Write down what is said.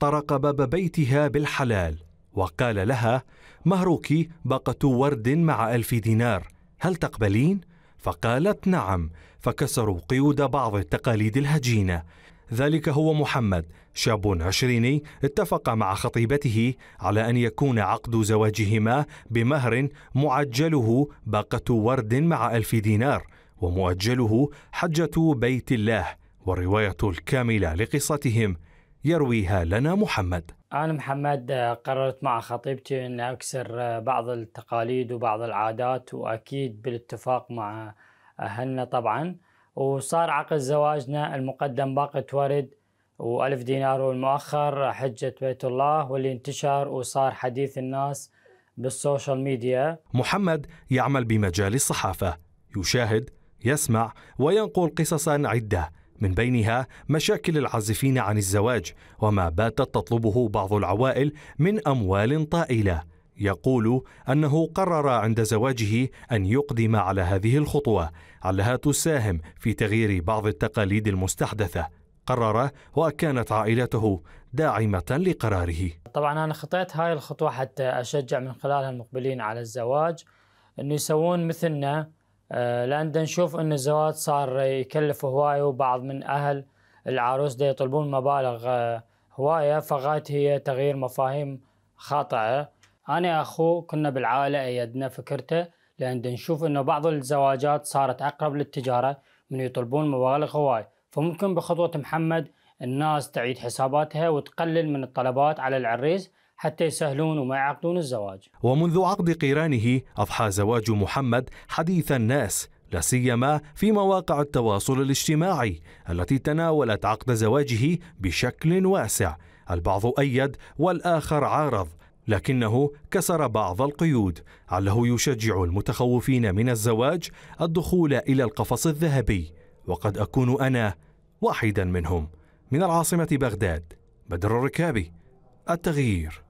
طرق باب بيتها بالحلال وقال لها مهروك باقة ورد مع ألف دينار هل تقبلين؟ فقالت نعم فكسروا قيود بعض التقاليد الهجينة ذلك هو محمد شاب عشريني اتفق مع خطيبته على أن يكون عقد زواجهما بمهر معجله باقة ورد مع ألف دينار ومؤجله حجة بيت الله والرواية الكاملة لقصتهم يرويها لنا محمد أنا محمد آه، قررت مع خطيبتي أن أكسر آه، بعض التقاليد وبعض العادات وأكيد بالاتفاق مع أهلنا طبعا وصار عقد زواجنا المقدم باقة ورد وألف دينار والمؤخر حجة بيت الله واللي انتشر وصار حديث الناس بالسوشيال ميديا محمد يعمل بمجال الصحافة يشاهد يسمع وينقل قصصا عدة من بينها مشاكل العازفين عن الزواج وما باتت تطلبه بعض العوائل من اموال طائله يقول انه قرر عند زواجه ان يقدم على هذه الخطوه علها تساهم في تغيير بعض التقاليد المستحدثه قرر وكانت عائلته داعمه لقراره طبعا انا خطيت هاي الخطوه حتى اشجع من خلالها المقبلين على الزواج انه يسوون مثلنا آه، لان نشوف ان الزواج صار يكلف هوايه وبعض من اهل العروس دي يطلبون مبالغ آه، هوايه فغايت هي تغيير مفاهيم خاطئه انا أخو كنا بالعائله ايدنا فكرته لان نشوف انه بعض الزواجات صارت اقرب للتجاره من يطلبون مبالغ هواي فممكن بخطوه محمد الناس تعيد حساباتها وتقلل من الطلبات على العريس حتى يسهلون وما يعقدون الزواج ومنذ عقد قيرانه أضحى زواج محمد حديث الناس لا سيما في مواقع التواصل الاجتماعي التي تناولت عقد زواجه بشكل واسع البعض أيد والآخر عارض لكنه كسر بعض القيود علّه يشجع المتخوفين من الزواج الدخول إلى القفص الذهبي وقد أكون أنا واحدا منهم من العاصمة بغداد بدر الركابي التغيير